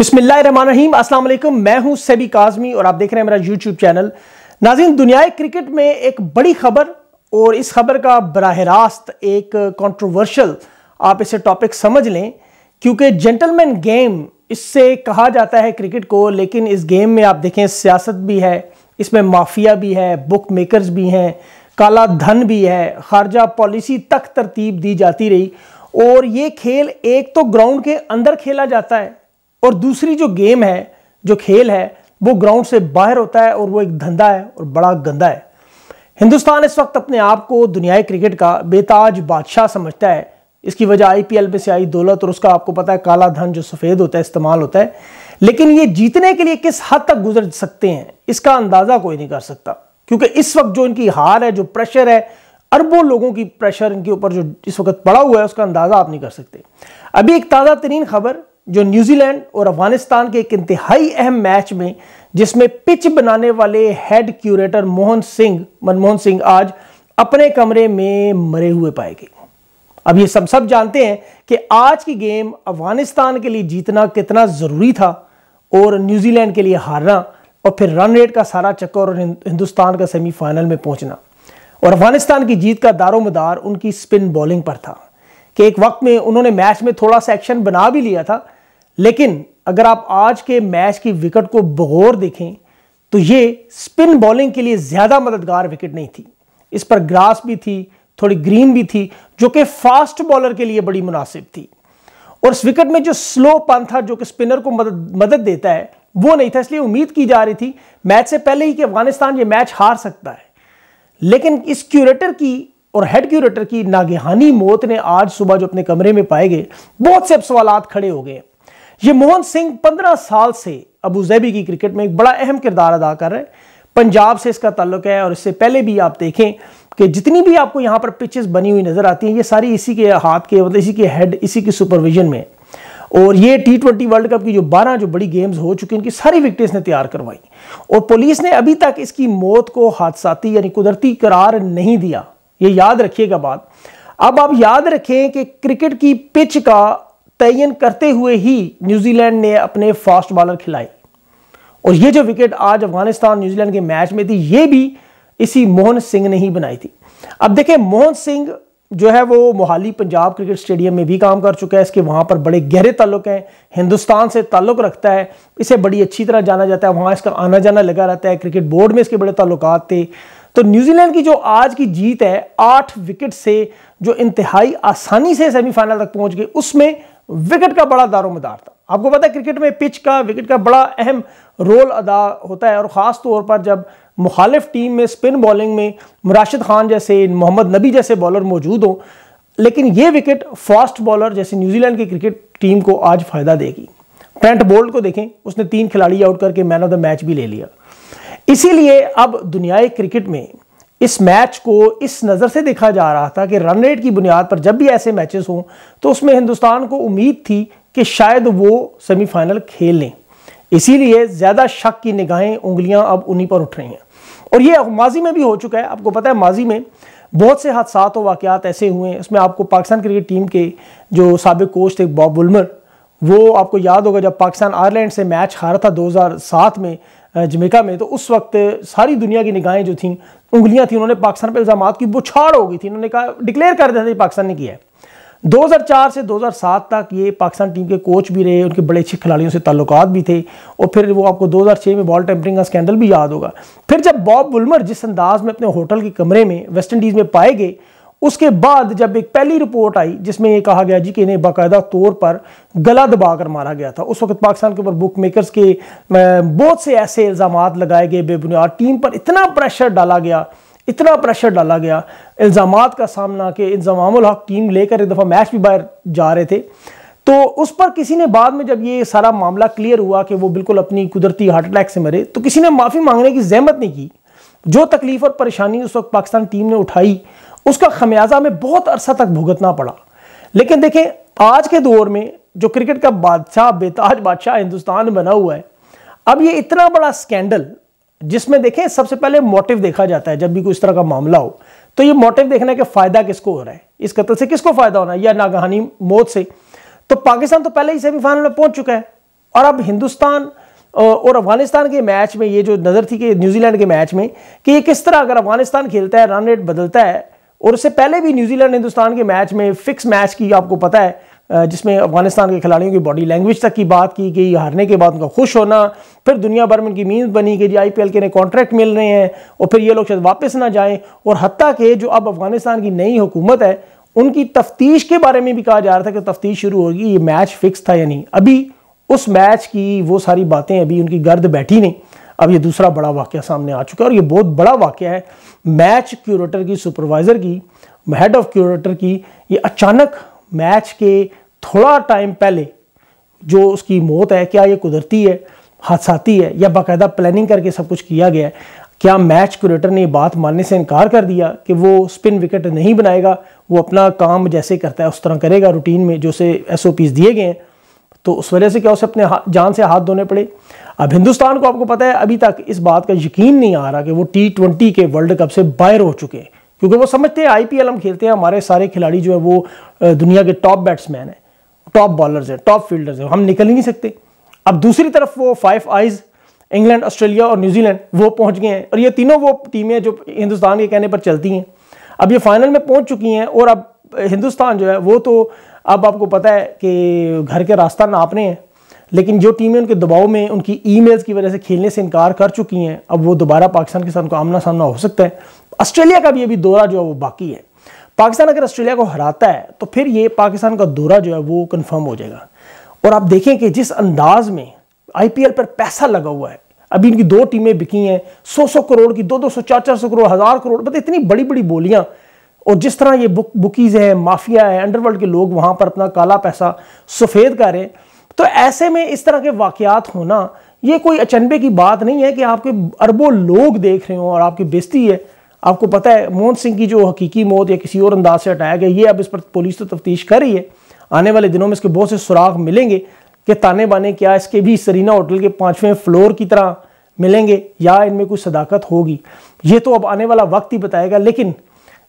बिस्मिल्लाम अस्सलाम वालेकुम मैं हूं सेबी काजमी और आप देख रहे हैं मेरा यूट्यूब चैनल नाजिन दुनिया क्रिकेट में एक बड़ी खबर और इस खबर का बरह रास्त एक कंट्रोवर्शियल आप इसे टॉपिक समझ लें क्योंकि जेंटलमैन गेम इससे कहा जाता है क्रिकेट को लेकिन इस गेम में आप देखें सियासत भी है इसमें माफिया भी है बुक मेकर्स भी हैं काला धन भी है खारजा पॉलिसी तक तरतीब दी जाती रही और ये खेल एक तो ग्राउंड के अंदर खेला जाता है और दूसरी जो गेम है जो खेल है वो ग्राउंड से बाहर होता है और वो एक धंधा है और बड़ा गंदा है हिंदुस्तान इस वक्त अपने आप को दुनियाई क्रिकेट का बेताज बादशाह समझता है इसकी वजह आईपीएल में से आई दौलत और उसका आपको पता है काला धन जो सफ़ेद होता है इस्तेमाल होता है लेकिन ये जीतने के लिए किस हद तक गुजर सकते हैं इसका अंदाज़ा कोई नहीं कर सकता क्योंकि इस वक्त जो इनकी हार है जो प्रेशर है अरबों लोगों की प्रेशर इनके ऊपर जो इस वक्त पड़ा हुआ है उसका अंदाज़ा आप नहीं कर सकते अभी एक ताज़ा तरीन खबर जो न्यूजीलैंड और अफगानिस्तान के एक इंतहाई अहम मैच में जिसमें पिच बनाने वाले हेड क्यूरेटर मोहन सिंह मनमोहन सिंह आज अपने कमरे में मरे हुए पाए गए अब ये सब सब जानते हैं कि आज की गेम अफगानिस्तान के लिए जीतना कितना ज़रूरी था और न्यूजीलैंड के लिए हारना और फिर रन रेट का सारा चक्कर और हिंदुस्तान का सेमीफाइनल में पहुंचना और अफगानिस्तान की जीत का दारोमदार उनकी स्पिन बॉलिंग पर था कि एक वक्त में उन्होंने मैच में थोड़ा सा एक्शन बना भी लिया था लेकिन अगर आप आज के मैच की विकेट को बगौर देखें तो ये स्पिन बॉलिंग के लिए ज़्यादा मददगार विकेट नहीं थी इस पर ग्रास भी थी थोड़ी ग्रीन भी थी जो कि फास्ट बॉलर के लिए बड़ी मुनासिब थी और इस विकेट में जो स्लो पन था जो कि स्पिनर को मदद मदद देता है वो नहीं था इसलिए उम्मीद की जा रही थी मैच से पहले ही कि अफगानिस्तान ये मैच हार सकता है लेकिन इस क्यूरेटर की और हेड क्यूरेटर की नागेहानी मौत ने आज सुबह जो अपने कमरे में पाए गए बहुत से अब सवाल खड़े हो गए ये मोहन सिंह पंद्रह साल से अबू जैबी की क्रिकेट में एक बड़ा अहम किरदार अदा कर रहे हैं पंजाब से इसका ताल्लुक है और इससे पहले भी आप देखें कि जितनी भी आपको यहाँ पर पिचेस बनी हुई नज़र आती हैं ये सारी इसी के हाथ के मतलब इसी के हेड इसी की सुपरविजन में और ये टी ट्वेंटी वर्ल्ड कप की जो बारह जो बड़ी गेम्स हो चुकी हैं इनकी सारी विकटें इसने तैयार करवाई और पुलिस ने अभी तक इसकी मौत को हादसाती यानी कुदरती करार नहीं दिया ये याद रखिएगा बात अब आप याद रखें कि क्रिकेट की पिच का तयन करते हुए ही न्यूजीलैंड ने अपने फास्ट बॉलर खिलाए और ये जो विकेट आज अफगानिस्तान न्यूजीलैंड के मैच में थी ये भी इसी मोहन सिंह ने ही बनाई थी अब देखें मोहन सिंह जो है वो मोहाली पंजाब क्रिकेट स्टेडियम में भी काम कर चुका है इसके वहाँ पर बड़े गहरे ताल्लुक हैं हिंदुस्तान से ताल्लुक रखता है इसे बड़ी अच्छी तरह जाना जाता है वहाँ इसका आना जाना लगा रहता है क्रिकेट बोर्ड में इसके बड़े ताल्लुक थे तो न्यूजीलैंड की जो आज की जीत है आठ विकेट से जो इंतहाई आसानी से सेमीफाइनल तक पहुँच गई उसमें विकेट का बड़ा दारोमदार था आपको पता है क्रिकेट में पिच का विकेट का बड़ा अहम रोल अदा होता है और ख़ास तौर पर जब मुखालिफ टीम में स्पिन बॉलिंग में मुराशिद खान जैसे मोहम्मद नबी जैसे बॉलर मौजूद हों लेकिन ये विकेट फास्ट बॉलर जैसे न्यूजीलैंड की क्रिकेट टीम को आज फ़ायदा देगी ट्रेंट बोल्ट को देखें उसने तीन खिलाड़ी आउट करके मैन ऑफ द मैच भी ले लिया इसीलिए अब दुनियाई क्रिकेट में इस मैच को इस नज़र से देखा जा रहा था कि रन रेट की बुनियाद पर जब भी ऐसे मैचेस हों तो उसमें हिंदुस्तान को उम्मीद थी कि शायद वो सेमीफाइनल खेल लें इसीलिए ज़्यादा शक की निगाहें उंगलियां अब उन्हीं पर उठ रही हैं और ये माजी में भी हो चुका है आपको पता है माजी में बहुत से हादसा और वाक़ात ऐसे हुए हैं उसमें आपको पाकिस्तान क्रिकेट टीम के जो सबक कोच थे बॉब बुलमर वो आपको याद होगा जब पाकिस्तान आयरलैंड से मैच हारा था 2007 में जमेका में तो उस वक्त सारी दुनिया की निगाहें जो थीं उंगलियां थीं उन्होंने पाकिस्तान पर इल्ज़ाम की छाड़ हो गई थी उन्होंने कहा डिक्लेयर कर दिया था पाकिस्तान ने किया है 2004 से 2007 तक ये पाकिस्तान टीम के कोच भी रहे उनके बड़े अच्छे खिलाड़ियों से ताल्लुक भी थे और फिर वो आपको 2006 में बॉल टेम्परिंग का स्कैंडल भी याद होगा फिर जब बॉब बुलमर जिस अंदाज में अपने होटल के कमरे में वेस्ट इंडीज़ में पाए गए उसके बाद जब एक पहली रिपोर्ट आई जिसमें यह कहा गया जी कि इन्हें बाकायदा तौर पर गला दबाकर मारा गया था उस वक्त पाकिस्तान के ऊपर बुक मेकर्स के बहुत से ऐसे इल्ज़ाम लगाए गए बेबुनियाद टीम पर इतना प्रेशर डाला गया इतना प्रेशर डाला गया इल्ज़ाम का सामना कि इंजाम हक टीम लेकर एक दफ़ा मैच भी बाहर जा रहे थे तो उस पर किसी ने बाद में जब ये सारा मामला क्लियर हुआ कि वो बिल्कुल अपनी कुदरती हार्ट अटैक से मरे तो किसी ने माफ़ी मांगने की जहमत नहीं की जो तकलीफ और परेशानी उस वक्त पाकिस्तान टीम ने उठाई उसका खमियाजा हमें बहुत अरसा तक भुगतना पड़ा लेकिन देखें आज के दौर में जो क्रिकेट का बादशाह बेताज बादशाह हिंदुस्तान बना हुआ है अब ये इतना बड़ा स्कैंडल जिसमें देखें सबसे पहले मोटिव देखा जाता है जब भी कोई इस तरह का मामला हो तो ये मोटिव देखना है कि फ़ायदा किसको हो रहा है इस कत्ल से किसको फ़ायदा होना है या नागहानी मौत से तो पाकिस्तान तो पहले ही सेमीफाइनल में पहुंच चुका है और अब हिंदुस्तान और अफगानिस्तान के मैच में ये जो नज़र थी कि न्यूजीलैंड के मैच में कि ये किस तरह अगर अफगानिस्तान खेलता है रन रेट बदलता है और उससे पहले भी न्यूजीलैंड हिंदुस्तान के मैच में फिक्स मैच की आपको पता है जिसमें अफगानिस्तान के खिलाड़ियों की बॉडी लैंग्वेज तक की बात की गई हारने के बाद उनका खुश होना फिर दुनिया भर में उनकी मीन बनी कि जी आईपीएल के इन्हें कॉन्ट्रैक्ट मिल रहे हैं और फिर ये लोग शायद वापस ना जाएं और हती के जो अब अफगानिस्तान की नई हुकूमत है उनकी तफ्तीश के बारे में भी कहा जा रहा था कि तफ्तीश शुरू होगी ये मैच फिक्स था या नहीं अभी उस मैच की वो सारी बातें अभी उनकी गर्द बैठी नहीं अब ये दूसरा बड़ा वाक्य सामने आ चुका है और ये बहुत बड़ा वाक्य है मैच क्यूरेटर की सुपरवाइज़र की हेड ऑफ क्यूरेटर की ये अचानक मैच के थोड़ा टाइम पहले जो उसकी मौत है क्या ये कुदरती है हादसाती है या बाकायदा प्लानिंग करके सब कुछ किया गया है क्या मैच क्यूरेटर ने ये बात मानने से इनकार कर दिया कि वो स्पिन विकेट नहीं बनाएगा वो अपना काम जैसे करता है उस तरह करेगा रूटीन में जो से एस दिए गए हैं तो उस वजह से क्या उसे अपने जान से हाथ धोने पड़े अब हिंदुस्तान को आपको पता है अभी तक इस बात का यकीन नहीं आ रहा कि वो टी ट्वेंटी के वर्ल्ड कप से बाहर हो चुके हैं क्योंकि वो समझते हैं आईपीएल हम खेलते हैं हमारे सारे खिलाड़ी जो है वो दुनिया के टॉप बैट्समैन हैं टॉप बॉलर्स हैं टॉप फील्डर्स हैं हम निकल ही नहीं सकते अब दूसरी तरफ वो फाइव आइज इंग्लैंड ऑस्ट्रेलिया और न्यूजीलैंड वो पहुंच गए हैं और ये तीनों वो टीमें जो हिंदुस्तान के कहने पर चलती हैं अब ये फाइनल में पहुंच चुकी हैं और अब हिंदुस्तान जो है वो तो अब आपको पता है कि घर के रास्ता नापने हैं लेकिन जो टीमें उनके दबाव में उनकी ईमेल्स की वजह से खेलने से इनकार कर चुकी हैं अब वो दोबारा पाकिस्तान के साथ उनका आमना सामना हो सकता है ऑस्ट्रेलिया का भी अभी दौरा जो है वो बाकी है पाकिस्तान अगर ऑस्ट्रेलिया को हराता है तो फिर ये पाकिस्तान का दौरा जो है वो कन्फर्म हो जाएगा और आप देखें कि जिस अंदाज में आई पर पैसा लगा हुआ है अभी इनकी दो टीमें बिकी हैं सौ सौ करोड़ की दो दो सौ चार चार सौ करोड़ हज़ार करोड़ मतलब इतनी बड़ी बड़ी बोलियाँ और जिस तरह ये बुक बुकीज़ हैं माफिया है अंडरवर्ल्ड के लोग वहाँ पर अपना काला पैसा सफ़ेद कर रहे हैं तो ऐसे में इस तरह के वाकयात होना ये कोई अचनबे की बात नहीं है कि आपके अरबों लोग देख रहे हो और आपकी बेजती है आपको पता है मोहन सिंह की जो हकीकी मौत या किसी और अंदाज से हटाया गया ये अब इस पर पुलिस तो तफ्तीश कर रही है आने वाले दिनों में इसके बहुत से सुराख मिलेंगे कि ताने बाने क्या इसके भी सरीना होटल के पाँचवें फ्लोर की तरह मिलेंगे या इनमें कुछ सदाकत होगी ये तो अब आने वाला वक्त ही बताएगा लेकिन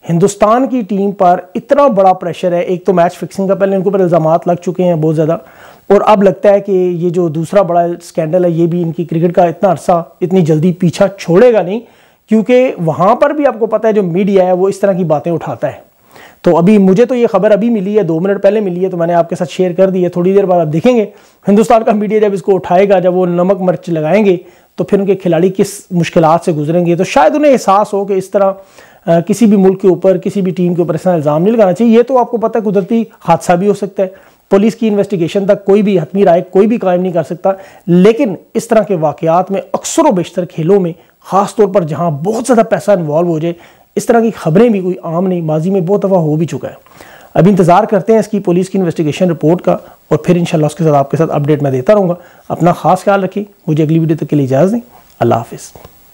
हिंदुस्तान की टीम पर इतना बड़ा प्रेशर है एक तो मैच फिक्सिंग का पहले इनके ऊपर इल्ज़ाम लग चुके हैं बहुत ज़्यादा और अब लगता है कि ये जो दूसरा बड़ा स्कैंडल है ये भी इनकी क्रिकेट का इतना अरसा इतनी जल्दी पीछा छोड़ेगा नहीं क्योंकि वहाँ पर भी आपको पता है जो मीडिया है वो इस तरह की बातें उठाता है तो अभी मुझे तो ये खबर अभी मिली है दो मिनट पहले मिली है तो मैंने आपके साथ शेयर कर दी है थोड़ी देर बाद आप देखेंगे हिंदुस्तान का मीडिया जब इसको उठाएगा जब वो नमक मिर्च लगाएंगे तो फिर उनके खिलाड़ी किस मुश्किल से गुजरेंगे तो शायद उन्हें एहसास हो कि इस तरह किसी भी मुल्क के ऊपर किसी भी टीम के ऊपर ऐसा इल्ज़ाम नहीं लगाना चाहिए ये तो आपको पता है कुदरती हादसा भी हो सकता है पुलिस की इन्वेस्टिगेशन तक कोई भी हतमी राय कोई भी कायम नहीं कर सकता लेकिन इस तरह के वाक़ात में अक्सर व बेशतर खेलों में ख़ास तौर पर जहाँ बहुत ज़्यादा पैसा इन्वॉल्व हो जाए इस तरह की खबरें भी कोई आम नहीं माजी में बहुत दफ़ा हो भी चुका है अब इंतज़ार करते हैं इसकी पुलिस की इन्वेस्टिगेशन रिपोर्ट का और फिर शाला उसके साथ आपके साथ अपडेट मैं देता रहूँगा अपना खास ख्याल रखिए मुझे अगली वीडियो तक के लिए इजाज़ दें अल्लाह हाफिज़